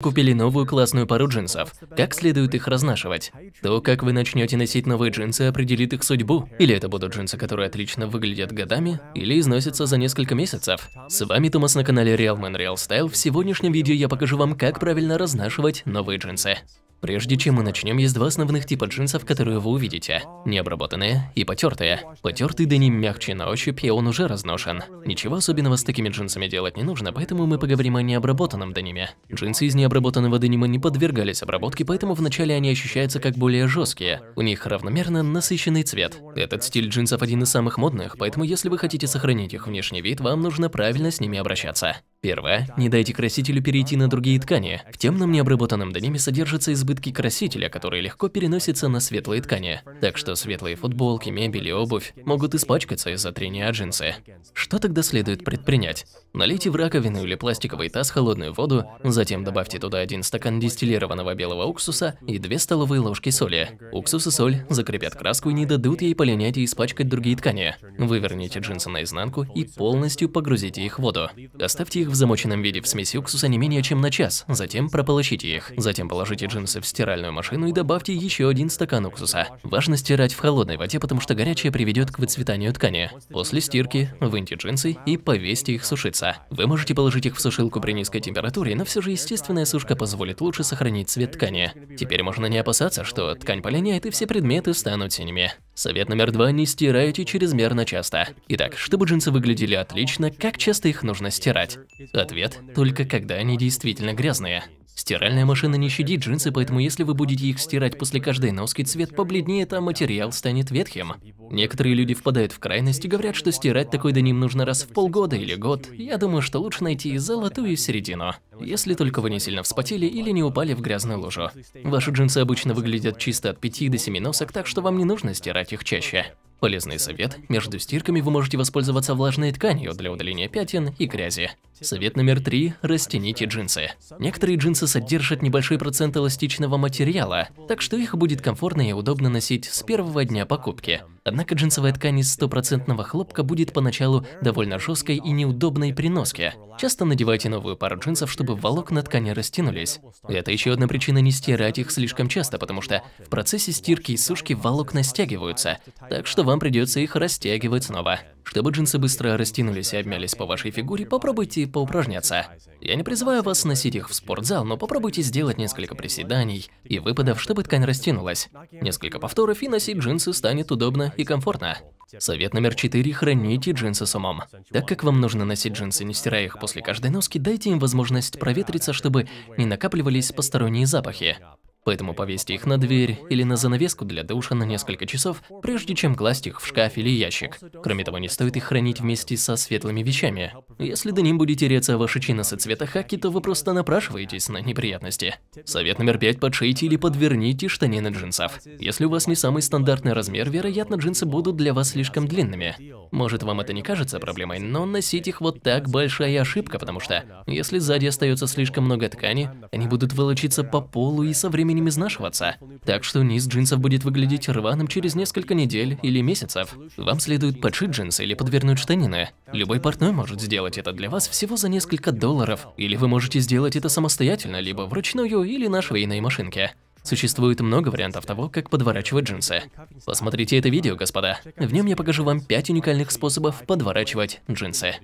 Купили новую классную пару джинсов. Как следует их разнашивать? То, как вы начнете носить новые джинсы, определит их судьбу. Или это будут джинсы, которые отлично выглядят годами, или износятся за несколько месяцев. С вами Томас на канале Real Man Real Style. В сегодняшнем видео я покажу вам, как правильно разнашивать новые джинсы. Прежде чем мы начнем, есть два основных типа джинсов, которые вы увидите. Необработанные и потертые. Потертый деним мягче на ощупь, и он уже разношен. Ничего особенного с такими джинсами делать не нужно, поэтому мы поговорим о необработанном дениме. Джинсы из необработанного денима не подвергались обработке, поэтому вначале они ощущаются как более жесткие. У них равномерно насыщенный цвет. Этот стиль джинсов один из самых модных, поэтому если вы хотите сохранить их внешний вид, вам нужно правильно с ними обращаться. Первое. Не дайте красителю перейти на другие ткани. В темном необработанном дениме содержатся избытки красителя, которые легко переносятся на светлые ткани. Так что светлые футболки, мебель и обувь могут испачкаться из-за трения джинсы. Что тогда следует предпринять? Налейте в раковину или пластиковый таз холодную воду, затем добавьте туда один стакан дистиллированного белого уксуса и две столовые ложки соли. Уксус и соль закрепят краску и не дадут ей полинять и испачкать другие ткани. Выверните джинсы наизнанку и полностью погрузите их в воду. Оставьте их их в замоченном виде в смеси уксуса не менее чем на час, затем прополощите их. Затем положите джинсы в стиральную машину и добавьте еще один стакан уксуса. Важно стирать в холодной воде, потому что горячая приведет к выцветанию ткани. После стирки выньте джинсы и повесьте их сушиться. Вы можете положить их в сушилку при низкой температуре, но все же естественная сушка позволит лучше сохранить цвет ткани. Теперь можно не опасаться, что ткань полиняет и все предметы станут синими. Совет номер два – не стирайте чрезмерно часто. Итак, чтобы джинсы выглядели отлично, как часто их нужно стирать? Ответ – только когда они действительно грязные. Стиральная машина не щадит джинсы, поэтому если вы будете их стирать после каждой носки, цвет побледнеет, а материал станет ветхим. Некоторые люди впадают в крайность и говорят, что стирать такой деним нужно раз в полгода или год. Я думаю, что лучше найти золотую середину. Если только вы не сильно вспотели или не упали в грязную лужу. Ваши джинсы обычно выглядят чисто от 5 до 7 носок, так что вам не нужно стирать их чаще. Полезный совет. Между стирками вы можете воспользоваться влажной тканью для удаления пятен и грязи. Совет номер три – растяните джинсы. Некоторые джинсы содержат небольшой процент эластичного материала, так что их будет комфортно и удобно носить с первого дня покупки. Однако джинсовая ткань из стопроцентного хлопка будет поначалу довольно жесткой и неудобной при носке. Часто надевайте новую пару джинсов, чтобы волокна ткани растянулись. Это еще одна причина не стирать их слишком часто, потому что в процессе стирки и сушки волокна стягиваются, так что вам придется их растягивать снова. Чтобы джинсы быстро растянулись и обмялись по вашей фигуре, попробуйте поупражняться. Я не призываю вас носить их в спортзал, но попробуйте сделать несколько приседаний и выпадов, чтобы ткань растянулась. Несколько повторов и носить джинсы станет удобно и комфортно. Совет номер четыре – храните джинсы с умом. Так как вам нужно носить джинсы, не стирая их после каждой носки, дайте им возможность проветриться, чтобы не накапливались посторонние запахи. Поэтому повесьте их на дверь или на занавеску для душа на несколько часов, прежде чем класть их в шкаф или ящик. Кроме того, не стоит их хранить вместе со светлыми вещами. Если до ним будете реться ваши чиносы цвета хаки, то вы просто напрашиваетесь на неприятности. Совет номер пять – подшейте или подверните штанины джинсов. Если у вас не самый стандартный размер, вероятно, джинсы будут для вас слишком длинными. Может, вам это не кажется проблемой, но носить их вот так – большая ошибка, потому что если сзади остается слишком много ткани, они будут волочиться по полу и со временем временем изнашиваться, так что низ джинсов будет выглядеть рваным через несколько недель или месяцев. Вам следует подшить джинсы или подвернуть штанины. Любой портной может сделать это для вас всего за несколько долларов, или вы можете сделать это самостоятельно, либо вручную, или на швейной машинке. Существует много вариантов того, как подворачивать джинсы. Посмотрите это видео, господа. В нем я покажу вам 5 уникальных способов подворачивать джинсы.